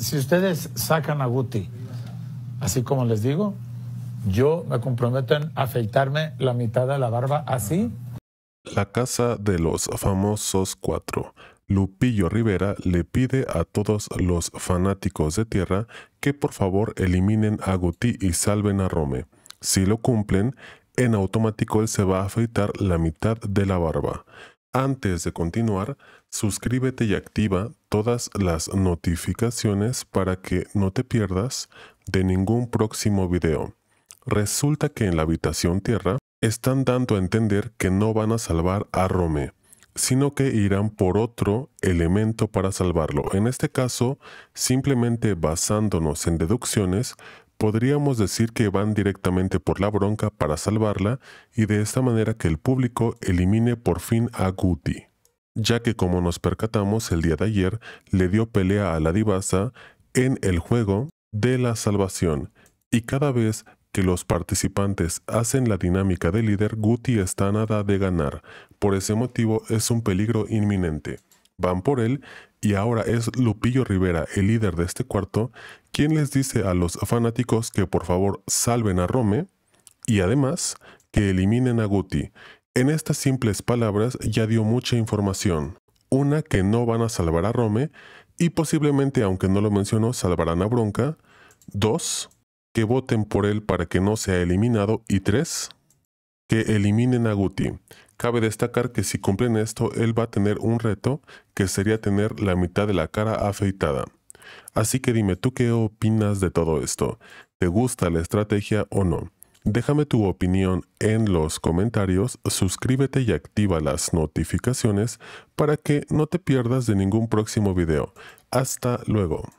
si ustedes sacan a Guti, así como les digo, yo me comprometo en afeitarme la mitad de la barba así. La casa de los famosos cuatro. Lupillo Rivera le pide a todos los fanáticos de tierra que por favor eliminen a Guti y salven a Rome. Si lo cumplen, en automático él se va a afeitar la mitad de la barba. Antes de continuar, suscríbete y activa todas las notificaciones para que no te pierdas de ningún próximo video. Resulta que en la habitación Tierra están dando a entender que no van a salvar a Rome, sino que irán por otro elemento para salvarlo. En este caso, simplemente basándonos en deducciones, Podríamos decir que van directamente por la bronca para salvarla y de esta manera que el público elimine por fin a Guti, ya que como nos percatamos el día de ayer le dio pelea a la divasa en el juego de la salvación y cada vez que los participantes hacen la dinámica de líder, Guti está nada de ganar. Por ese motivo es un peligro inminente. Van por él y ahora es Lupillo Rivera, el líder de este cuarto, quien les dice a los fanáticos que por favor salven a Rome y además que eliminen a Guti. En estas simples palabras ya dio mucha información. Una que no van a salvar a Rome y posiblemente, aunque no lo mencionó, salvarán a Bronca. Dos, que voten por él para que no sea eliminado. Y tres, que eliminen a Guti. Cabe destacar que si cumplen esto, él va a tener un reto que sería tener la mitad de la cara afeitada. Así que dime tú qué opinas de todo esto. ¿Te gusta la estrategia o no? Déjame tu opinión en los comentarios, suscríbete y activa las notificaciones para que no te pierdas de ningún próximo video. Hasta luego.